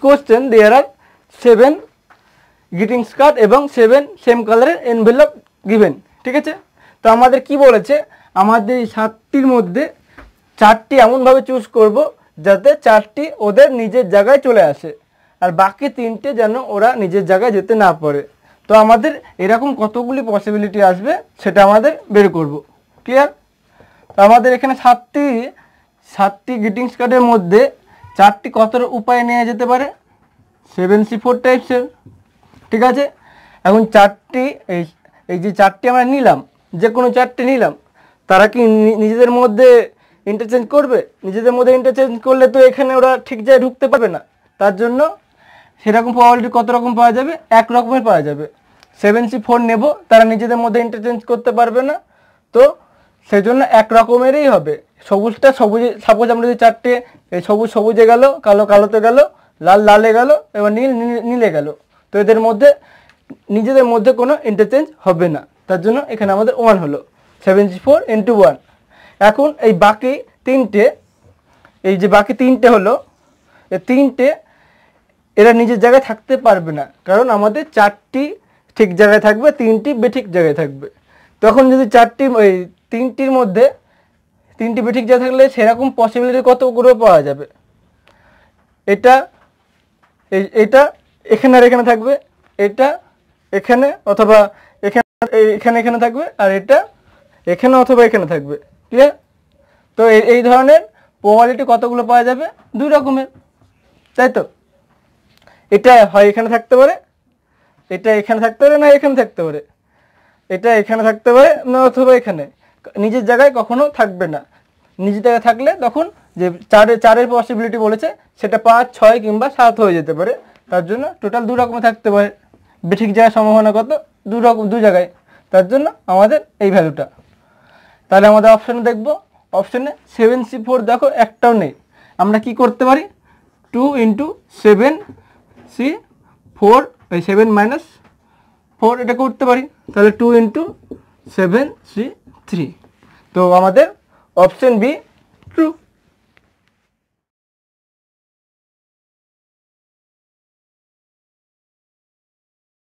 question there are 7 greetings card এবং 7 same কালারের envelope given ঠিক আছে তো আমাদের কি বলেছে আমাদের এই সাতটির মধ্যে চারটি এমনভাবে চুজ করব যাতে চারটি ওদের নিজের জায়গায় চলে আসে আর বাকি তিনটে যেন ওরা নিজের জায়গায় যেতে না পারে তো আমাদের এরকম কতগুলি পসিবিলিটি আসবে সেটা আমাদের বের করব ক্লিয়ার তো আমাদের এখানে সাতটি সাতটি গ্রিটিংস কার্ডের মধ্যে চারটি কতর উপায়ে নেওয়া যেতে পারে সেভেন সি ফোর টাইপসের ঠিক আছে এখন চারটি এই এই যে চারটি আমরা নিলাম যে কোনো চারটি নিলাম তারা কি নিজেদের মধ্যে ইন্টারচেঞ্জ করবে নিজেদের মধ্যে ইন্টারচেঞ্জ করলে তো এখানে ওরা ঠিক জায়গায় ঢুকতে পারবে না তার জন্য সেরকম প্রবাবিলিটি কত রকম পাওয়া যাবে এক রকমের পাওয়া যাবে সেভেন সি ফোর নেব তারা নিজেদের মধ্যে ইন্টারচেঞ্জ করতে পারবে না তো সেই জন্য এক রকমেরই হবে সবুজটা সবুজ সাপোজ আমরা যদি চারটে এই সবুজ সবুজে গেল কালো কালোতে গেল লাল লালে গেল এবার নীল নীলে গেল তো এদের মধ্যে নিজেদের মধ্যে কোনো ইন্টারচেঞ্জ হবে না তার জন্য এখানে আমাদের ওয়ান হলো সেভেন্টি ফোর ইন্টু ওয়ান এখন এই বাকি তিনটে এই যে বাকি তিনটে হলো এই তিনটে এরা নিজের জায়গায় থাকতে পারবে না কারণ আমাদের চারটি ঠিক জায়গায় থাকবে তিনটি বেঠিক জায়গায় থাকবে তখন যদি চারটি ওই তিনটির মধ্যে তিনটি বেঠিক যা থাকলে সেরকম পসিবিলিটি কত করে পাওয়া যাবে এটা এটা এখানে আর এখানে থাকবে এটা এখানে অথবা এখানে এখানে এখানে থাকবে আর এটা এখানে অথবা এখানে থাকবে ক্লিয়ার তো এই ধরনের প্রবাবিলিটি কতগুলো পাওয়া যাবে দুই রকমের তাই তো এটা হয় এখানে থাকতে পারে এটা এখানে থাকতে পারে না এখানে থাকতে পারে এটা এখানে থাকতে পারে না অথবা এখানে নিজের জায়গায় কখনো থাকবে না নিজের জায়গায় থাকলে তখন যে চারে চারের পসিবিলিটি বলেছে সেটা পাঁচ ছয় কিংবা সাত হয়ে যেতে পারে তার জন্য টোটাল দু রকম থাকতে পারে বেঠিক জায়গার সম্ভাবনা কত দু রকম দু জায়গায় তার জন্য আমাদের এই ভ্যালুটা তাহলে আমাদের অপশানে দেখব অপশানে সেভেন সি ফোর দেখো একটাও নেই আমরা কি করতে পারি two into seven C four এই সেভেন মাইনাস ফোর এটা করতে পারি তাহলে two into seven C three তো আমাদের অপশন বি